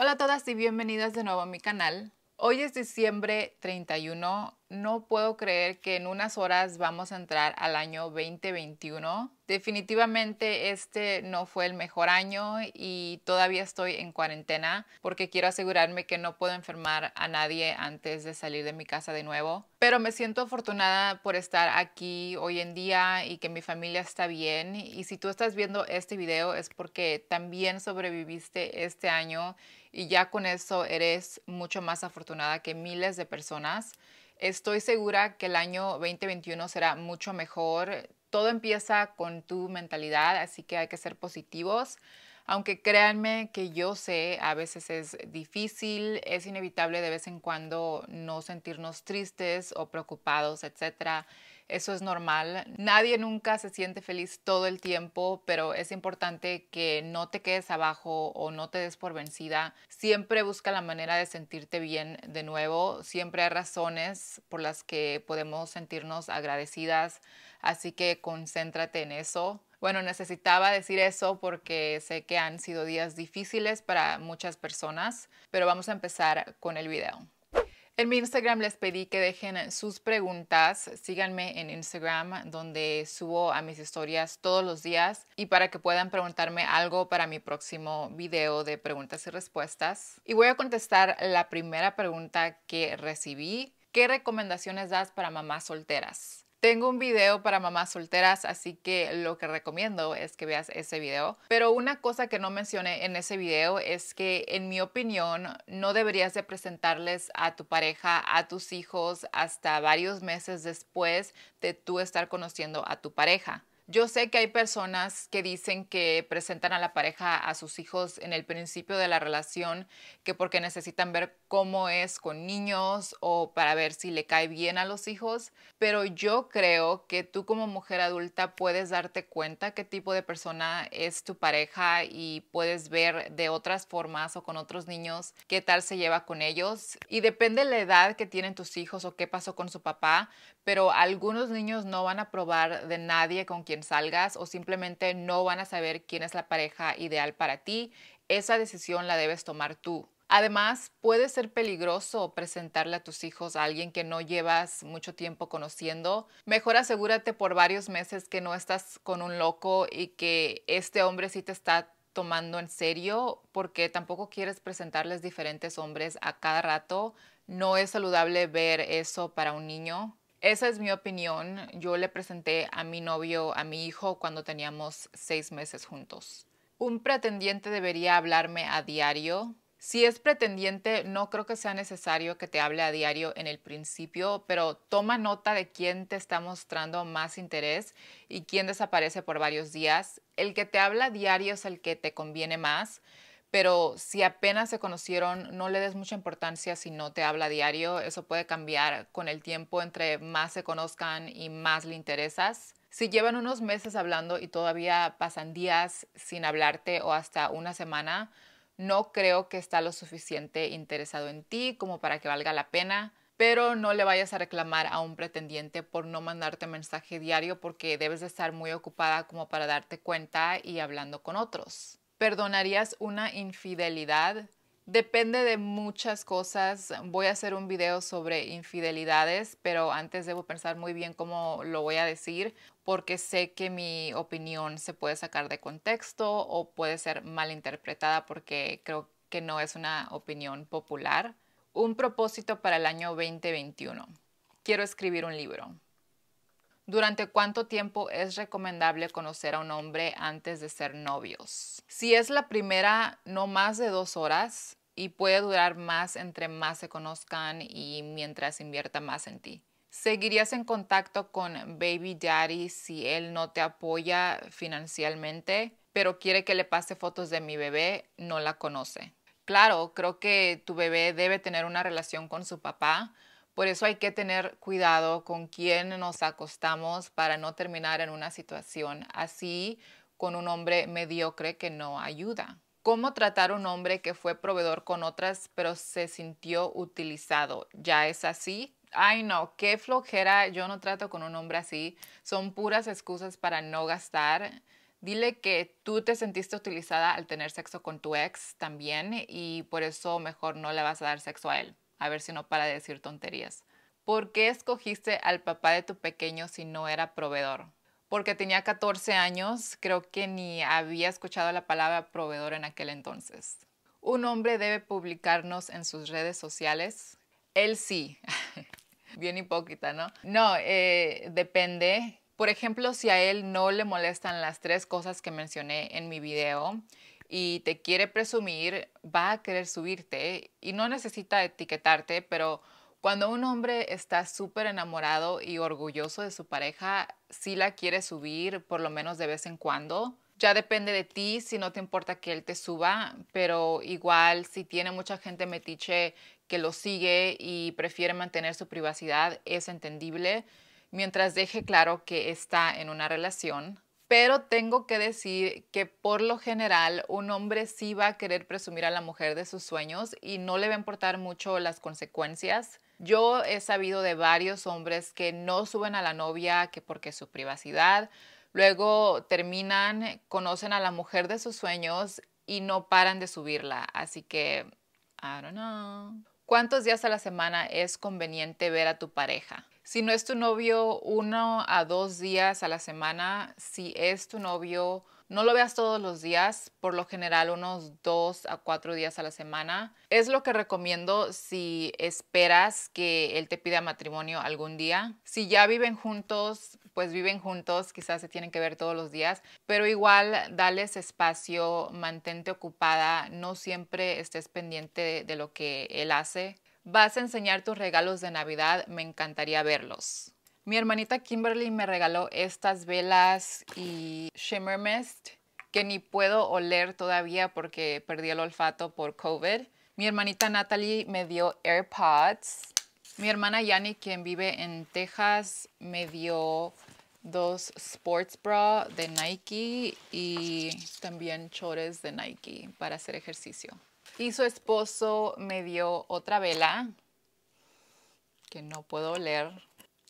Hola a todas y bienvenidas de nuevo a mi canal. Hoy es diciembre 31 no puedo creer que en unas horas vamos a entrar al año 2021. Definitivamente este no fue el mejor año y todavía estoy en cuarentena porque quiero asegurarme que no puedo enfermar a nadie antes de salir de mi casa de nuevo. Pero me siento afortunada por estar aquí hoy en día y que mi familia está bien. Y si tú estás viendo este video es porque también sobreviviste este año y ya con eso eres mucho más afortunada que miles de personas. Estoy segura que el año 2021 será mucho mejor. Todo empieza con tu mentalidad, así que hay que ser positivos. Aunque créanme que yo sé, a veces es difícil, es inevitable de vez en cuando no sentirnos tristes o preocupados, etcétera eso es normal. Nadie nunca se siente feliz todo el tiempo, pero es importante que no te quedes abajo o no te des por vencida. Siempre busca la manera de sentirte bien de nuevo. Siempre hay razones por las que podemos sentirnos agradecidas. Así que concéntrate en eso. Bueno, necesitaba decir eso porque sé que han sido días difíciles para muchas personas, pero vamos a empezar con el video. En mi Instagram les pedí que dejen sus preguntas. Síganme en Instagram donde subo a mis historias todos los días y para que puedan preguntarme algo para mi próximo video de preguntas y respuestas. Y voy a contestar la primera pregunta que recibí. ¿Qué recomendaciones das para mamás solteras? Tengo un video para mamás solteras, así que lo que recomiendo es que veas ese video. Pero una cosa que no mencioné en ese video es que, en mi opinión, no deberías de presentarles a tu pareja, a tus hijos, hasta varios meses después de tú estar conociendo a tu pareja. Yo sé que hay personas que dicen que presentan a la pareja a sus hijos en el principio de la relación, que porque necesitan ver cómo es con niños o para ver si le cae bien a los hijos, pero yo creo que tú como mujer adulta puedes darte cuenta qué tipo de persona es tu pareja y puedes ver de otras formas o con otros niños qué tal se lleva con ellos. Y depende la edad que tienen tus hijos o qué pasó con su papá, pero algunos niños no van a probar de nadie con quien salgas o simplemente no van a saber quién es la pareja ideal para ti. Esa decisión la debes tomar tú. Además, puede ser peligroso presentarle a tus hijos a alguien que no llevas mucho tiempo conociendo. Mejor asegúrate por varios meses que no estás con un loco y que este hombre sí te está tomando en serio porque tampoco quieres presentarles diferentes hombres a cada rato. No es saludable ver eso para un niño. Esa es mi opinión. Yo le presenté a mi novio, a mi hijo, cuando teníamos seis meses juntos. Un pretendiente debería hablarme a diario, si es pretendiente, no creo que sea necesario que te hable a diario en el principio, pero toma nota de quién te está mostrando más interés y quién desaparece por varios días. El que te habla a diario es el que te conviene más, pero si apenas se conocieron, no le des mucha importancia si no te habla a diario. Eso puede cambiar con el tiempo entre más se conozcan y más le interesas. Si llevan unos meses hablando y todavía pasan días sin hablarte o hasta una semana, no creo que está lo suficiente interesado en ti como para que valga la pena, pero no le vayas a reclamar a un pretendiente por no mandarte mensaje diario porque debes de estar muy ocupada como para darte cuenta y hablando con otros. ¿Perdonarías una infidelidad? Depende de muchas cosas. Voy a hacer un video sobre infidelidades, pero antes debo pensar muy bien cómo lo voy a decir porque sé que mi opinión se puede sacar de contexto o puede ser malinterpretada porque creo que no es una opinión popular. Un propósito para el año 2021. Quiero escribir un libro. ¿Durante cuánto tiempo es recomendable conocer a un hombre antes de ser novios? Si es la primera, no más de dos horas y puede durar más entre más se conozcan y mientras invierta más en ti. ¿Seguirías en contacto con Baby Daddy si él no te apoya financieramente, pero quiere que le pase fotos de mi bebé? No la conoce. Claro, creo que tu bebé debe tener una relación con su papá, por eso hay que tener cuidado con quién nos acostamos para no terminar en una situación así con un hombre mediocre que no ayuda. ¿Cómo tratar a un hombre que fue proveedor con otras pero se sintió utilizado? ¿Ya es así? Ay, no, qué flojera. Yo no trato con un hombre así. Son puras excusas para no gastar. Dile que tú te sentiste utilizada al tener sexo con tu ex también y por eso mejor no le vas a dar sexo a él. A ver si no para decir tonterías. ¿Por qué escogiste al papá de tu pequeño si no era proveedor? porque tenía 14 años, creo que ni había escuchado la palabra proveedor en aquel entonces. Un hombre debe publicarnos en sus redes sociales. Él sí. Bien hipócrita, ¿no? No, eh, depende. Por ejemplo, si a él no le molestan las tres cosas que mencioné en mi video y te quiere presumir, va a querer subirte y no necesita etiquetarte, pero cuando un hombre está súper enamorado y orgulloso de su pareja, sí la quiere subir por lo menos de vez en cuando. Ya depende de ti si no te importa que él te suba, pero igual si tiene mucha gente metiche que lo sigue y prefiere mantener su privacidad, es entendible mientras deje claro que está en una relación. Pero tengo que decir que por lo general un hombre sí va a querer presumir a la mujer de sus sueños y no le va a importar mucho las consecuencias. Yo he sabido de varios hombres que no suben a la novia que porque su privacidad, luego terminan, conocen a la mujer de sus sueños y no paran de subirla, así que I don't know. ¿Cuántos días a la semana es conveniente ver a tu pareja? Si no es tu novio uno a dos días a la semana, si es tu novio, no lo veas todos los días, por lo general unos dos a cuatro días a la semana. Es lo que recomiendo si esperas que él te pida matrimonio algún día. Si ya viven juntos, pues viven juntos, quizás se tienen que ver todos los días, pero igual dales espacio, mantente ocupada, no siempre estés pendiente de lo que él hace. Vas a enseñar tus regalos de Navidad, me encantaría verlos. Mi hermanita Kimberly me regaló estas velas y shimmer mist que ni puedo oler todavía porque perdí el olfato por COVID. Mi hermanita Natalie me dio AirPods. Mi hermana Yani, quien vive en Texas, me dio dos sports bra de Nike y también chores de Nike para hacer ejercicio. Y su esposo me dio otra vela que no puedo oler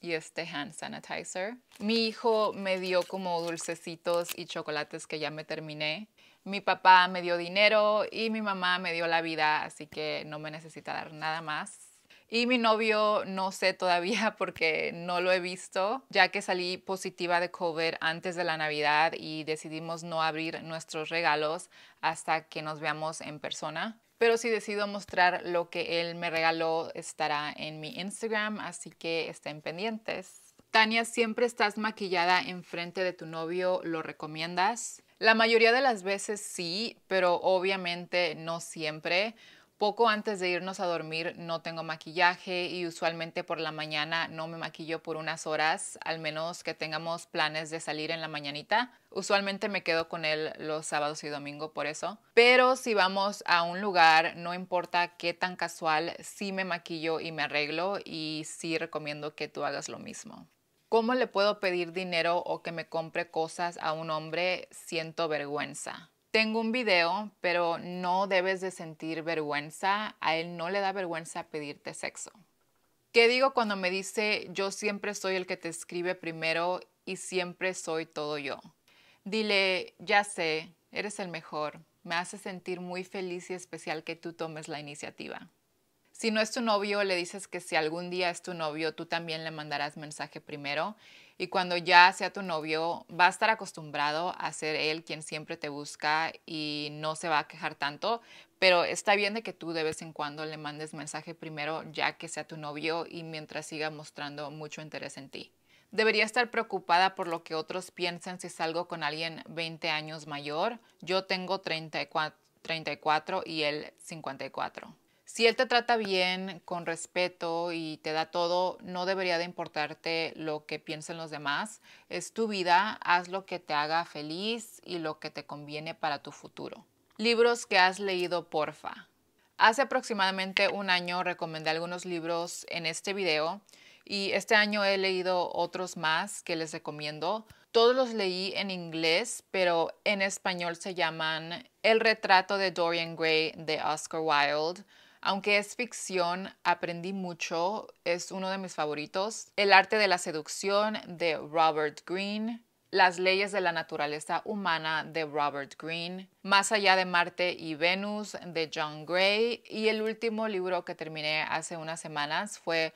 y este hand sanitizer. Mi hijo me dio como dulcecitos y chocolates que ya me terminé. Mi papá me dio dinero y mi mamá me dio la vida, así que no me necesita dar nada más. Y mi novio no sé todavía porque no lo he visto, ya que salí positiva de COVID antes de la Navidad y decidimos no abrir nuestros regalos hasta que nos veamos en persona. Pero si decido mostrar lo que él me regaló estará en mi Instagram, así que estén pendientes. Tania, siempre estás maquillada enfrente de tu novio, ¿lo recomiendas? La mayoría de las veces sí, pero obviamente no siempre. Poco antes de irnos a dormir no tengo maquillaje y usualmente por la mañana no me maquillo por unas horas, al menos que tengamos planes de salir en la mañanita. Usualmente me quedo con él los sábados y domingo por eso. Pero si vamos a un lugar, no importa qué tan casual, sí me maquillo y me arreglo y sí recomiendo que tú hagas lo mismo. ¿Cómo le puedo pedir dinero o que me compre cosas a un hombre? Siento vergüenza. Tengo un video, pero no debes de sentir vergüenza. A él no le da vergüenza pedirte sexo. ¿Qué digo cuando me dice yo siempre soy el que te escribe primero y siempre soy todo yo? Dile, ya sé, eres el mejor. Me hace sentir muy feliz y especial que tú tomes la iniciativa. Si no es tu novio, le dices que si algún día es tu novio, tú también le mandarás mensaje primero. Y cuando ya sea tu novio, va a estar acostumbrado a ser él quien siempre te busca y no se va a quejar tanto. Pero está bien de que tú de vez en cuando le mandes mensaje primero, ya que sea tu novio y mientras siga mostrando mucho interés en ti. Debería estar preocupada por lo que otros piensan si salgo con alguien 20 años mayor. Yo tengo 34, 34 y él 54 si él te trata bien, con respeto y te da todo, no debería de importarte lo que piensen los demás. Es tu vida, haz lo que te haga feliz y lo que te conviene para tu futuro. Libros que has leído, porfa. Hace aproximadamente un año recomendé algunos libros en este video y este año he leído otros más que les recomiendo. Todos los leí en inglés, pero en español se llaman El retrato de Dorian Gray de Oscar Wilde, aunque es ficción, aprendí mucho, es uno de mis favoritos. El arte de la seducción de Robert Greene, Las leyes de la naturaleza humana de Robert Greene, Más allá de Marte y Venus de John Gray y el último libro que terminé hace unas semanas fue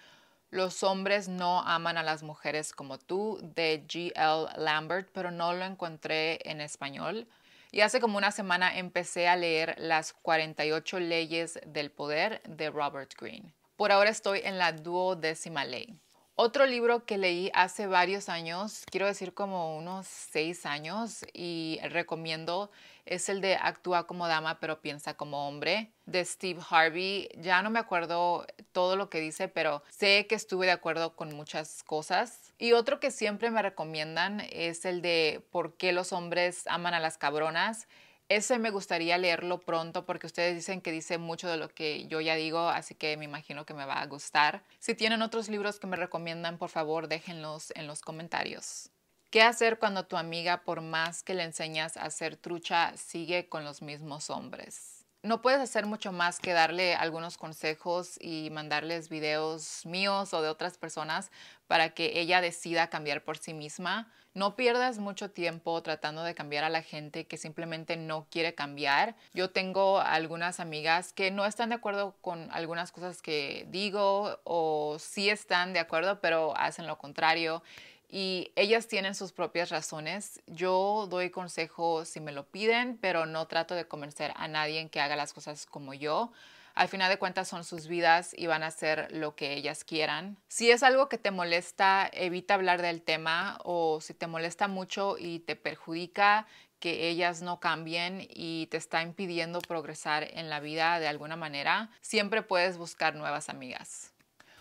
los hombres no aman a las mujeres como tú de L. Lambert, pero no lo encontré en español. Y hace como una semana empecé a leer Las 48 leyes del poder de Robert Greene. Por ahora estoy en la duodécima ley. Otro libro que leí hace varios años, quiero decir como unos seis años, y recomiendo es el de Actúa como dama pero piensa como hombre de Steve Harvey. Ya no me acuerdo todo lo que dice, pero sé que estuve de acuerdo con muchas cosas. Y otro que siempre me recomiendan es el de Por qué los hombres aman a las cabronas ese me gustaría leerlo pronto porque ustedes dicen que dice mucho de lo que yo ya digo, así que me imagino que me va a gustar. Si tienen otros libros que me recomiendan, por favor déjenlos en los comentarios. ¿Qué hacer cuando tu amiga, por más que le enseñas a ser trucha, sigue con los mismos hombres? No puedes hacer mucho más que darle algunos consejos y mandarles videos míos o de otras personas para que ella decida cambiar por sí misma no pierdas mucho tiempo tratando de cambiar a la gente que simplemente no quiere cambiar. Yo tengo algunas amigas que no están de acuerdo con algunas cosas que digo o sí están de acuerdo, pero hacen lo contrario y ellas tienen sus propias razones. Yo doy consejo si me lo piden, pero no trato de convencer a nadie en que haga las cosas como yo al final de cuentas son sus vidas y van a hacer lo que ellas quieran. Si es algo que te molesta, evita hablar del tema o si te molesta mucho y te perjudica que ellas no cambien y te está impidiendo progresar en la vida de alguna manera, siempre puedes buscar nuevas amigas.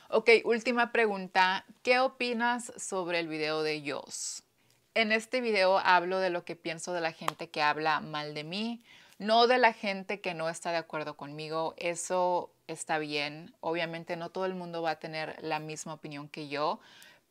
Ok, última pregunta. ¿Qué opinas sobre el video de Yos? En este video hablo de lo que pienso de la gente que habla mal de mí, no de la gente que no está de acuerdo conmigo. Eso está bien. Obviamente no todo el mundo va a tener la misma opinión que yo,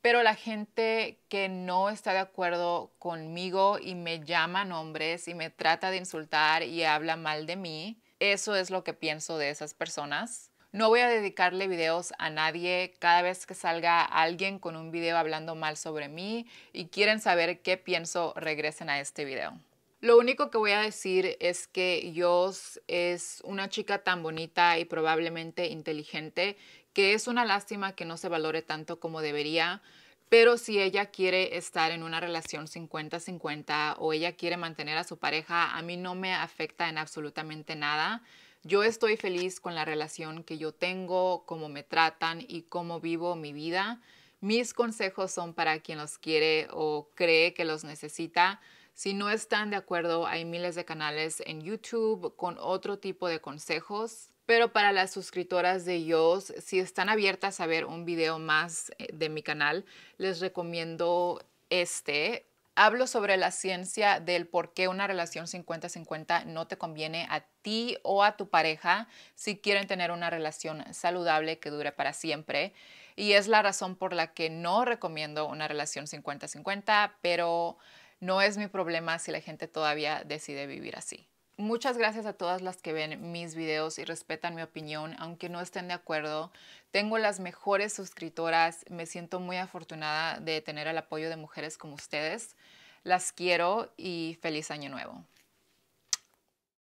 pero la gente que no está de acuerdo conmigo y me llama nombres y me trata de insultar y habla mal de mí, eso es lo que pienso de esas personas. No voy a dedicarle videos a nadie. Cada vez que salga alguien con un video hablando mal sobre mí y quieren saber qué pienso, regresen a este video. Lo único que voy a decir es que Yos es una chica tan bonita y probablemente inteligente que es una lástima que no se valore tanto como debería. Pero si ella quiere estar en una relación 50-50 o ella quiere mantener a su pareja, a mí no me afecta en absolutamente nada. Yo estoy feliz con la relación que yo tengo, cómo me tratan y cómo vivo mi vida. Mis consejos son para quien los quiere o cree que los necesita si no están de acuerdo, hay miles de canales en YouTube con otro tipo de consejos. Pero para las suscriptoras de ellos si están abiertas a ver un video más eh, de mi canal, les recomiendo este. Hablo sobre la ciencia del por qué una relación 50-50 no te conviene a ti o a tu pareja si quieren tener una relación saludable que dure para siempre. Y es la razón por la que no recomiendo una relación 50-50, pero no es mi problema si la gente todavía decide vivir así. Muchas gracias a todas las que ven mis videos y respetan mi opinión, aunque no estén de acuerdo. Tengo las mejores suscriptoras, me siento muy afortunada de tener el apoyo de mujeres como ustedes. Las quiero y feliz año nuevo.